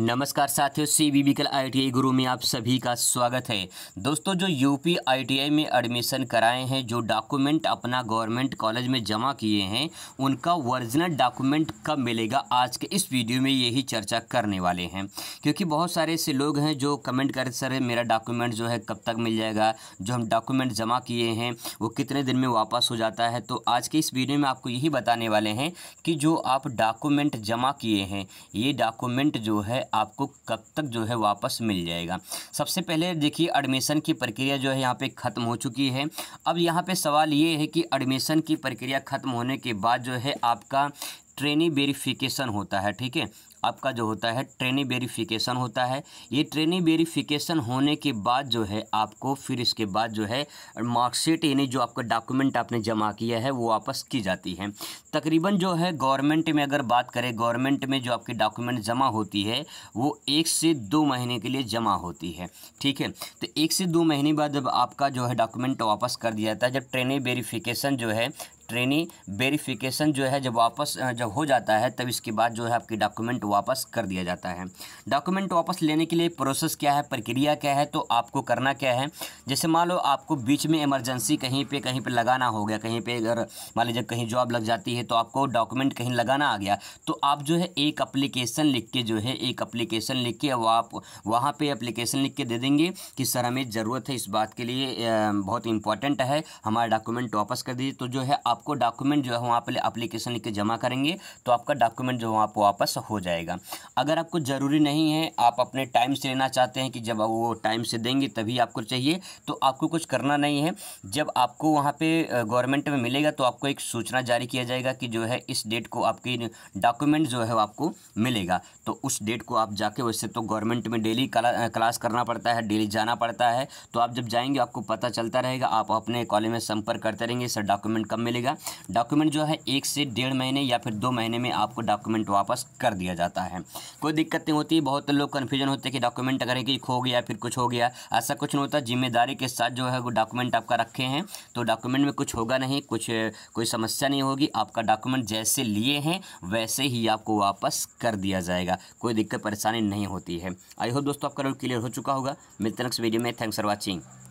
नमस्कार साथियों C B कल आई गुरु में आप सभी का स्वागत है दोस्तों जो यूपी आईटीआई में एडमिशन कराए हैं जो डॉक्यूमेंट अपना गवर्नमेंट कॉलेज में जमा किए हैं उनका ओरिजिनल डॉक्यूमेंट कब मिलेगा आज के इस वीडियो में यही चर्चा करने वाले हैं क्योंकि बहुत सारे ऐसे लोग हैं जो कमेंट कर सर मेरा डॉक्यूमेंट जो है कब तक मिल जाएगा जो हम डॉक्यूमेंट जमा किए हैं वो कितने दिन में वापस हो जाता है तो आज के इस वीडियो में आपको यही बताने वाले हैं कि जो आप डॉक्यूमेंट जमा किए हैं ये डॉक्यूमेंट जो है है आपको कब तक जो है वापस मिल जाएगा सबसे पहले देखिए एडमिशन की प्रक्रिया जो है यहाँ पे ख़त्म हो चुकी है अब यहाँ पे सवाल ये है कि एडमिशन की प्रक्रिया ख़त्म होने के बाद जो है आपका ट्रेनी वेरिफिकेशन होता है ठीक है आपका जो होता है ट्रेनी वेरिफिकेशन होता है ये ट्रेनी वेरिफिकेशन होने के बाद जो है आपको फिर इसके बाद जो है मार्कशीट यानी जो आपका डॉक्यूमेंट आपने जमा किया है वो वापस की जाती है तकरीबन जो है गवर्नमेंट में अगर बात करें गवर्नमेंट में जो आपकी डॉक्यूमेंट जमा होती है वो एक से दो महीने के लिए जमा होती है ठीक है तो एक से दो महीने बाद जब आपका जो है डॉक्यूमेंट वापस कर दिया जाता है जब ट्रेनी वेरीफिकेशन जो है ट्रेनी वेरिफिकेशन जो है जब वापस जब हो जाता है तब इसके बाद जो है आपकी डॉक्यूमेंट वापस कर दिया जाता है डॉक्यूमेंट वापस लेने के लिए प्रोसेस क्या है प्रक्रिया क्या है तो आपको करना क्या है जैसे मान लो आपको बीच में इमरजेंसी कहीं पे कहीं पे लगाना हो गया कहीं पे अगर मान लीजिए कहीं जॉब लग जाती है तो आपको डॉक्यूमेंट कहीं लगाना आ गया तो आप जो है एक अप्लीकेशन लिख के जो है एक अप्लीकेशन लिख के आप वहाँ पर अप्लीकेशन लिख के दे देंगे कि सर हमें ज़रूरत है इस बात के लिए बहुत इंपॉर्टेंट है हमारा डॉक्यूमेंट वापस कर दीजिए तो जो है आपको डॉक्यूमेंट जो है वहाँ पर अप्लीकेशन लिख के जमा करेंगे तो आपका डॉक्यूमेंट जो वहाँ वापस हो जाएगा अगर आपको ज़रूरी नहीं है आप अपने टाइम से लेना चाहते हैं कि जब वो टाइम से देंगे तभी आपको चाहिए तो आपको कुछ करना नहीं है जब आपको वहाँ पर गवर्नमेंट में मिलेगा तो आपको एक सूचना जारी किया जाएगा कि जो है इस डेट को आपकी डॉक्यूमेंट जो है आपको मिलेगा तो उस डेट को आप जाके वैसे तो गवर्नमेंट में डेली क्लास करना पड़ता है डेली जाना पड़ता है तो आप जब जाएंगे आपको पता चलता रहेगा आप अपने कॉलेज में संपर्क करते रहेंगे सर डॉक्यूमेंट कब मिलेगा मिलेगा डॉक्यूमेंट जो है एक से डेढ़ महीने या फिर दो महीने में आपको डॉक्यूमेंट वापस कर दिया जाता है कोई दिक्कत नहीं होती बहुत लोग कन्फ्यूजन होते हैं कि डॉक्यूमेंट अगर कि खो गया फिर कुछ हो गया ऐसा कुछ नहीं होता जिम्मेदारी के साथ जो है वो डॉक्यूमेंट आपका रखे हैं तो डॉक्यूमेंट में कुछ होगा नहीं कुछ कोई समस्या नहीं होगी आपका डॉक्यूमेंट जैसे लिए हैं वैसे ही आपको वापस कर दिया जाएगा कोई दिक्कत परेशानी नहीं होती है आई होप दोस्तों आपका रोल क्लियर हो चुका होगा मिलते नेक्स्ट वीडियो में थैंक्स फॉर वॉचिंग